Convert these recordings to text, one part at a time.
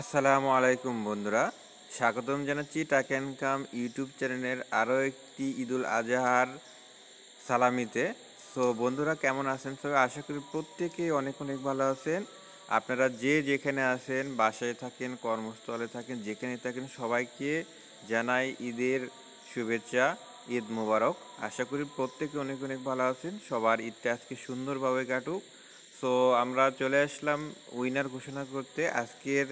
আসসালামু আলাইকুম বন্ধুরা স্বাগতম জানাচ্ছি টাক অ্যান্ড কাম ইউটিউব চ্যানেলের আরও একটি ঈদুল আজহার সালামিতে সো বন্ধুরা কেমন আছেন সবাই আশা করি প্রত্যেকেই অনেক অনেক ভালো আছেন আপনারা যে যেখানে আছেন বাসায় থাকেন কর্মস্থলে থাকেন যেখানে থাকেন সবাইকে জানাই ঈদের শুভেচ্ছা ঈদ মোবারক আশা করি প্রত্যেকে অনেক অনেক ভালো আছেন সবার ঈদটা আজকে সুন্দরভাবে কাটুক সো আমরা চলে আসলাম উইনার ঘোষণা করতে আজকের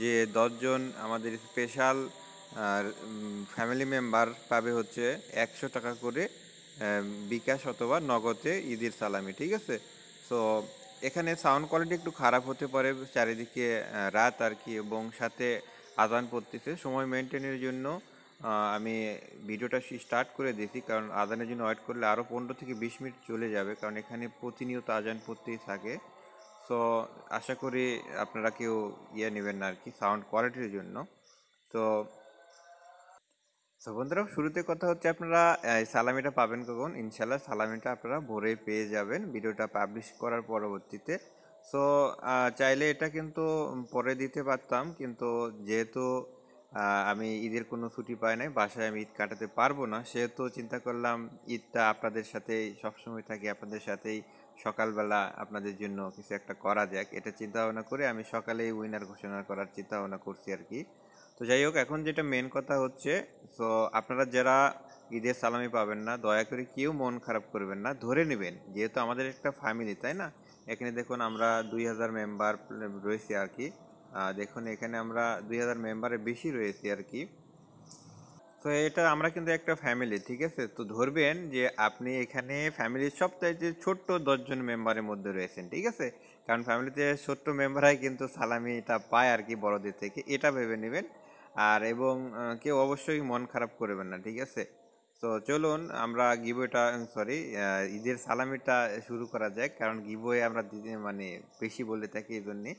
যে দশজন আমাদের স্পেশাল ফ্যামিলি মেম্বার পাবে হচ্ছে একশো টাকা করে বিকাশ অথবা নগদে ঈদের সালামি ঠিক আছে সো এখানে সাউন্ড কোয়ালিটি একটু খারাপ হতে পারে চারিদিকে রাত আর কি এবং সাথে আদান পড়তেছে সময় মেনটেনের জন্য আমি ভিডিওটা স্টার্ট করে দিয়েছি কারণ আদানের জন্য ওয়েট করলে আরও পনেরো থেকে বিশ মিনিট চলে যাবে কারণ এখানে প্রতিনিয়ত আজান পড়তেই থাকে সো আশা করি আপনারা কেউ ইয়ে নেবেন না আর কি সাউন্ড কোয়ালিটির জন্য তো তো বন্ধুরা শুরুতে কথা হচ্ছে আপনারা সালামিটা পাবেন কখন ইনশাল্লাহ সালামিটা আপনারা ভোরে পেয়ে যাবেন ভিডিওটা পাবলিশ করার পরবর্তীতে সো চাইলে এটা কিন্তু পরে দিতে পারতাম কিন্তু যেহেতু আমি ঈদের কোনো ছুটি পাই নাই বাসায় আমি ঈদ কাটাতে পারবো না সেহেতু চিন্তা করলাম ঈদটা আপনাদের সাথেই সবসময় থাকি আপনাদের সাথেই সকালবেলা আপনাদের জন্য কিছু একটা করা যাক এটা চিন্তা ভাবনা করে আমি সকালেই উইনার ঘোষণা করার চিন্তা ভাবনা করছি আর কি তো যাই হোক এখন যেটা মেন কথা হচ্ছে সো আপনারা যারা ঈদের সালামি পাবেন না দয়া করে কেউ মন খারাপ করবেন না ধরে নেবেন যেহেতু আমাদের একটা ফ্যামিলি তাই না এখানে দেখুন আমরা দুই হাজার মেম্বার রয়েছি আর কি দেখুন এখানে আমরা দুই হাজার মেম্বারের বেশি রয়েছি আর কি তো এটা আমরা কিন্তু একটা ফ্যামিলি ঠিক আছে তো ধরবেন যে আপনি এখানে ফ্যামিলির সবটাই যে ছোট্ট দশজন মেম্বারের মধ্যে রয়েছেন ঠিক আছে কারণ ফ্যামিলিতে ছোট্ট মেম্বারাই কিন্তু সালামিটা পায় আর কি বড়দের থেকে এটা ভেবে নেবেন আর এবং কেউ অবশ্যই মন খারাপ করবেন না ঠিক আছে তো চলুন আমরা গিবোয়টা সরি ঈদের সালামিটা শুরু করা যাক কারণ গিবোয়ে আমরা মানে বেশি বলে থাকি এই জন্যে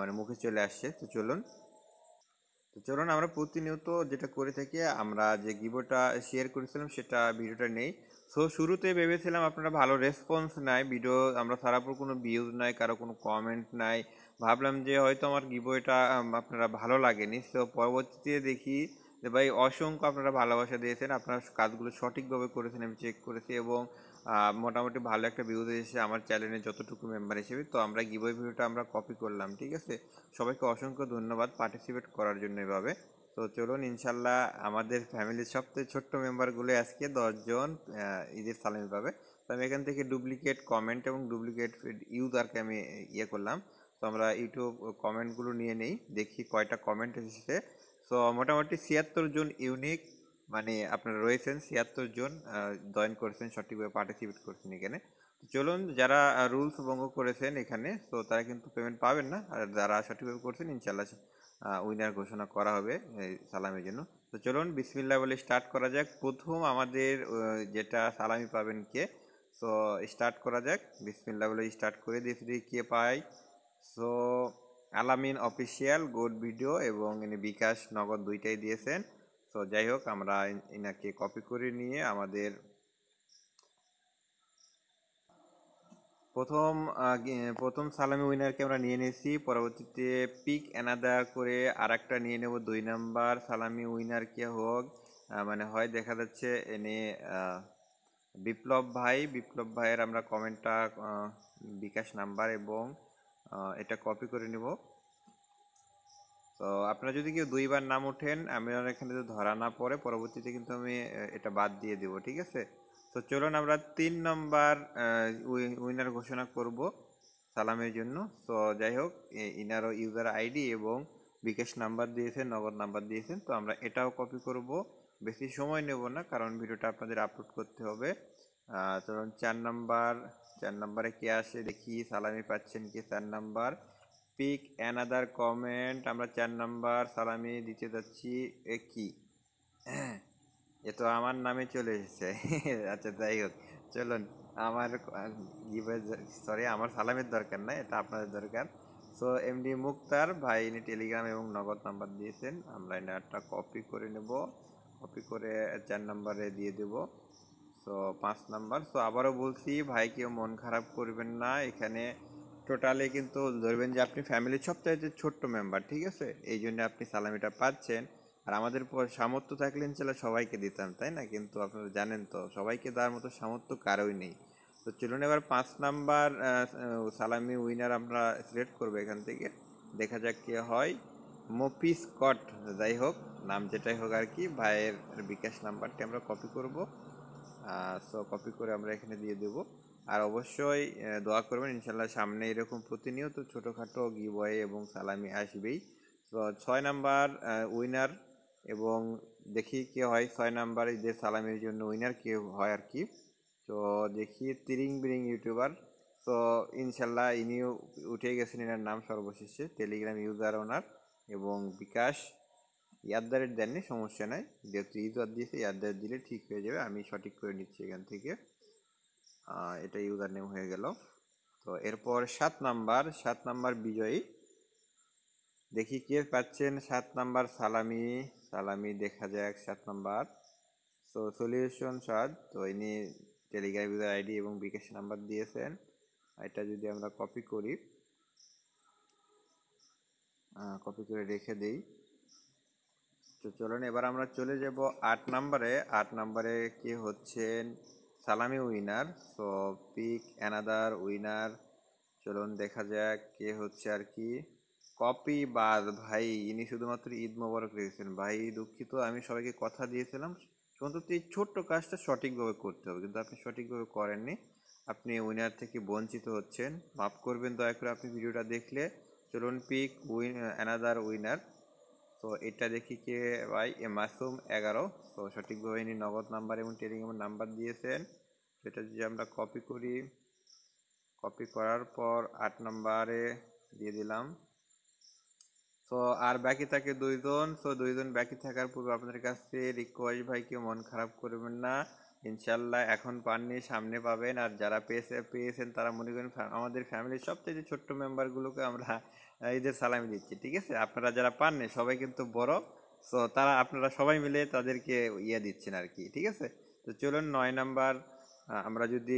মানে মুখে চলে আসছে তো চলুন তো চলুন আমরা প্রতিনিয়ত যেটা করে থাকি আমরা যে গিবোটা শেয়ার করেছিলাম সেটা ভিডিওটা নেই সো শুরুতে ভেবেছিলাম আপনারা ভালো রেসপন্স নাই ভিডিও আমরা সারাপুর কোনো ভিউজ নাই কারো কোনো কমেন্ট নাই ভাবলাম যে হয়তো আমার এটা আপনারা ভালো লাগেনি সো পরবর্তীতে দেখি যে ভাই অসংখ্য আপনারা ভালোবাসা দিয়েছেন আপনার কাজগুলো সঠিকভাবে করেছেন আমি চেক করেছি এবং মোটামুটি ভালো একটা ভিউ এসেছে আমার চ্যানেলে যতটুকু মেম্বার হিসেবে তো আমরা গিবই ভিউটা আমরা কপি করলাম ঠিক আছে সবাইকে অসংখ্য ধন্যবাদ পার্টিসিপেট করার জন্য এভাবে তো চলুন ইনশাল্লাহ আমাদের ফ্যামিলির সবচেয়ে ছোট্ট মেম্বারগুলো আজকে দশজন ঈদের সালামি পাবে তো আমি এখান থেকে ডুপ্লিকেট কমেন্ট এবং ডুপ্লিকেট ইউজারকে আমি ইয়ে করলাম তো আমরা ইউটিউব কমেন্টগুলো নিয়ে নেই দেখি কয়টা কমেন্ট এসেছে সো মোটামুটি ছিয়াত্তর জন ইউনিক মানে আপনারা রয়েছেন ছিয়াত্তর জন জয়েন করেছেন সঠিকভাবে পার্টিসিপেট করছেন এখানে চলুন যারা রুলস ভঙ্গ করেছেন এখানে তো তারা কিন্তু পেমেন্ট পাবেন না আর যারা সঠিকভাবে করছেন ইনশাল্লাহ উইনার ঘোষণা করা হবে সালামের জন্য তো চলুন বিসমিল্লা বলে স্টার্ট করা যাক প্রথম আমাদের যেটা সালামি পাবেন কে সো স্টার্ট করা যাক বিসমিল্লা বলে স্টার্ট করে দিয়ে কে পায় সো আলামিন অফিসিয়াল গুড ভিডিও এবং ইনি বিকাশ নগদ দুইটাই দিয়েছেন তো যাই হোক আমরা এনাকে কপি করে নিয়ে আমাদের প্রথম প্রথম সালামি উইনারকে আমরা নিয়ে নিয়েছি পরবর্তীতে পিক এনাদা করে আর একটা নিয়ে নেব দুই নাম্বার সালামি উইনারকে হোক মানে হয় দেখা যাচ্ছে এনে বিপ্লব ভাই বিপ্লব ভাইয়ের আমরা কমেন্টটা বিকাশ নাম্বার এবং এটা কপি করে নিব তো আপনারা যদি কেউ দুইবার নাম ওঠেন আমি আর এখানে যদি ধরা না পড়ে পরবর্তীতে কিন্তু আমি এটা বাদ দিয়ে দেব ঠিক আছে তো চলুন আমরা তিন নম্বর উইনার ঘোষণা করব সালামের জন্য তো যাই হোক ইনারও ইউজার আইডি এবং বিকাশ নাম্বার দিয়েছেন নগদ নাম্বার দিয়েছেন তো আমরা এটাও কপি করব বেশি সময় নেব না কারণ ভিডিওটা আপনাদের আপলোড করতে হবে ধরুন চার নাম্বার চার নাম্বারে কে আসে দেখি সালামি পাচ্ছেন কি চার নাম্বার পিক অ্যানাদার কমেন্ট আমরা চার নাম্বার সালামি দিতে যাচ্ছি এ কি এ তো আমার নামে চলে এসেছে আচ্ছা যাই হোক চলুন আমার সরি আমার সালামের দরকার না এটা আপনাদের দরকার সো এমডি মুক্তার ভাই ইনি টেলিগ্রাম এবং নগদ নাম্বার দিয়েছেন আমরা একটা কপি করে নেব কপি করে চার নাম্বারে দিয়ে দেবো সো পাঁচ নাম্বার সো আবারও বলছি ভাই কেউ মন খারাপ করবেন না এখানে টোটালে কিন্তু ধরবেন যে আপনি ফ্যামিলির যে ছোট্ট মেম্বার ঠিক আছে এই জন্য আপনি সালামিটা পাচ্ছেন আর আমাদের সামর্থ্য থাকলেন চলে সবাইকে দিতাম তাই না কিন্তু আপনারা জানেন তো সবাইকে দেওয়ার মতো সামর্থ্য কারোই নেই তো চলুন এবার পাঁচ নাম্বার সালামি উইনার আমরা সিলেক্ট করবো এখান থেকে দেখা যাক কে হয় মফিস কট যাই হোক নাম যেটাই হোক আর কি ভাইয়ের বিকাশ নাম্বারটি আমরা কপি করবো সো কপি করে আমরা এখানে দিয়ে দেব আর অবশ্যই দোয়া করবেন ইনশাল্লাহ সামনে এরকম প্রতিনিয়ত ছোটোখাটো গিবয়ে এবং সালামি আসবেই তো ছয় নাম্বার উইনার এবং দেখি কে হয় ছয় নাম্বার যে সালামের জন্য উইনার কে হয় আর কি তো দেখি তিরিং বিরিং ইউটিউবার তো ইনশাল্লাহ ইনিও উঠে গেছেন এনার নাম সর্বশেষে টেলিগ্রাম ইউজার ওনার এবং বিকাশ ইয়ার দেননি সমস্যা নাই যেহেতু ইউজার দিয়েছে ইয়ার দিলে ঠিক হয়ে যাবে আমি সঠিক করে নিচ্ছি এখান থেকে এটা ইউজার নেম হয়ে গেল তো এরপর সাত নাম্বার সাত নাম্বার বিজয়ী দেখি কে পাচ্ছেন সাত নাম্বার সালামি সালামি দেখা যাক সাত নাম্বার তো সলিউশন সাদ তো ইনি টেলিগ্রাম ইউজার আইডি এবং বিকাশ নাম্বার দিয়েছেন এটা যদি আমরা কপি করি কপি করে রেখে দেই তো চলুন এবার আমরা চলে যাব আট নাম্বারে আট নাম্বারে কে হচ্ছেন সালামি winner so pick another winner চলুন দেখা যাক কে হচ্ছে আর কি কপি বাদ ভাই ইনি শুধুমাত্র ঈদ মোবারক রেখেছেন ভাই দুঃখিত আমি সবাইকে কথা দিয়েছিলাম অন্তত এই ছোট্ট কাজটা সঠিকভাবে করতে হবে কিন্তু আপনি সঠিকভাবে করেননি আপনি উইনার থেকে বঞ্চিত হচ্ছেন মাফ করবেন দয়া করে আপনি ভিডিওটা দেখলে চলুন pick win another winner so এটা দেখি কে ভাই এ মাসুম এগারো সো সঠিকভাবে ইনি নগদ নাম্বার এবং এমন নাম্বার দিয়েছেন সেটা যদি আমরা কপি করি কপি করার পর আট নম্বরে দিয়ে দিলাম সো আর বাকি থাকে দুইজন সো দুইজন বাকি থাকার পূর্বে আপনাদের কাছে রিকোয়েস্ট ভাই কেউ মন খারাপ করবেন না ইনশাল্লাহ এখন পাননি সামনে পাবেন আর যারা পেয়েছে পেয়েছেন তারা মনে করেন আমাদের ফ্যামিলির সবথেকে ছোট্ট মেম্বারগুলোকে আমরা ঈদের সালামি দিচ্ছি ঠিক আছে আপনারা যারা পাননি সবাই কিন্তু বড় সো তারা আপনারা সবাই মিলে তাদেরকে ইয়ে দিচ্ছেন আর কি ঠিক আছে তো চলুন নয় নাম্বার আমরা যদি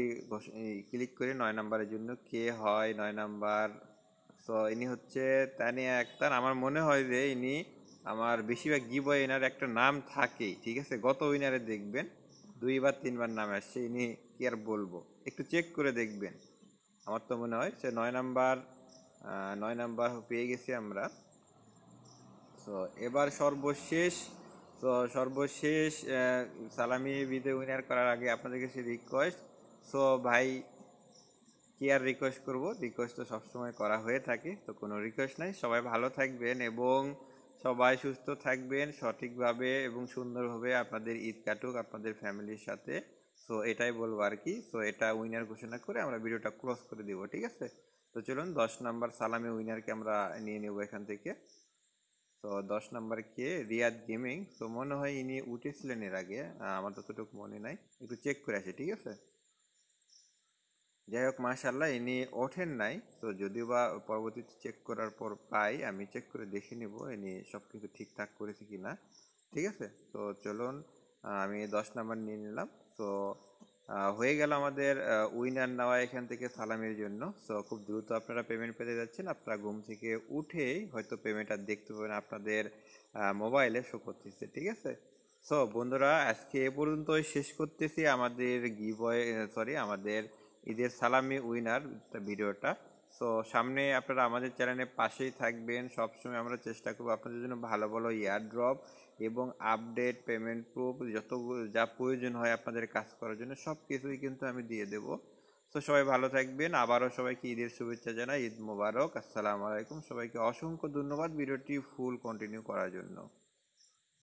ক্লিক করি নয় নাম্বারের জন্য কে হয় নয় নাম্বার সো ইনি হচ্ছে তানিয়া একতান আমার মনে হয় যে ইনি আমার বেশিরভাগ গিবয় এনার একটা নাম থাকেই ঠিক আছে গত উইনারে দেখবেন দুইবার তিনবার নাম আসছে ইনি কি আর বলবো একটু চেক করে দেখবেন আমার তো মনে হয় সে নয় নাম্বার নয় নাম্বার পেয়ে গেছি আমরা সো এবার সর্বশেষ তো সর্বশেষ সালামি বিদে উইনার করার আগে আপনাদের কাছে রিকোয়েস্ট সো ভাই কি আর রিকোয়েস্ট করবো রিকোয়েস্ট তো সবসময় করা হয়ে থাকে তো কোনো রিকোয়েস্ট নাই সবাই ভালো থাকবেন এবং সবাই সুস্থ থাকবেন সঠিকভাবে এবং সুন্দরভাবে আপনাদের ঈদ কাটুক আপনাদের ফ্যামিলির সাথে সো এটাই বলবো আর কি সো এটা উইনার ঘোষণা করে আমরা ভিডিওটা ক্লোজ করে দেবো ঠিক আছে তো চলুন দশ নাম্বার সালামি উইনারকে আমরা নিয়ে নেব এখান থেকে তো দশ নাম্বার কে রিয়াদ গেমিং তো মনে হয় ইনি উঠেছিলেন এর আগে আমার ততটুকু মনে নাই একটু চেক করে আসি ঠিক আছে যাই হোক মাশাল্লাহ ইনি ওঠেন নাই তো যদিও বা পরবর্তীতে চেক করার পর পাই আমি চেক করে দেখে নিব ইনি সব কিছু ঠিকঠাক করেছে কি না ঠিক আছে তো চলুন আমি দশ নাম্বার নিয়ে নিলাম তো হয়ে গেল আমাদের উইনার নেওয়া এখান থেকে সালামের জন্য সো খুব দ্রুত আপনারা পেমেন্ট পেতে যাচ্ছেন আপনারা ঘুম থেকে উঠেই হয়তো পেমেন্টটা দেখতে পাবেন আপনাদের মোবাইলে শো করতেছে ঠিক আছে সো বন্ধুরা আজকে এ পর্যন্ত শেষ করতেছি আমাদের বয় সরি আমাদের ঈদের সালামি উইনার ভিডিওটা সো সামনে আপনারা আমাদের চ্যানেলের পাশেই থাকবেন সবসময় আমরা চেষ্টা করব আপনাদের জন্য ভালো ভালো ইয়ার ড্রপ এবং আপডেট পেমেন্ট প্রুফ যত যা প্রয়োজন হয় আপনাদের কাজ করার জন্য সব কিছুই কিন্তু আমি দিয়ে দেব তো সবাই ভালো থাকবেন আবারও সবাইকে ঈদের শুভেচ্ছা জানাই ঈদ মোবারক আসসালামু আলাইকুম সবাইকে অসংখ্য ধন্যবাদ ভিডিওটি ফুল কন্টিনিউ করার জন্য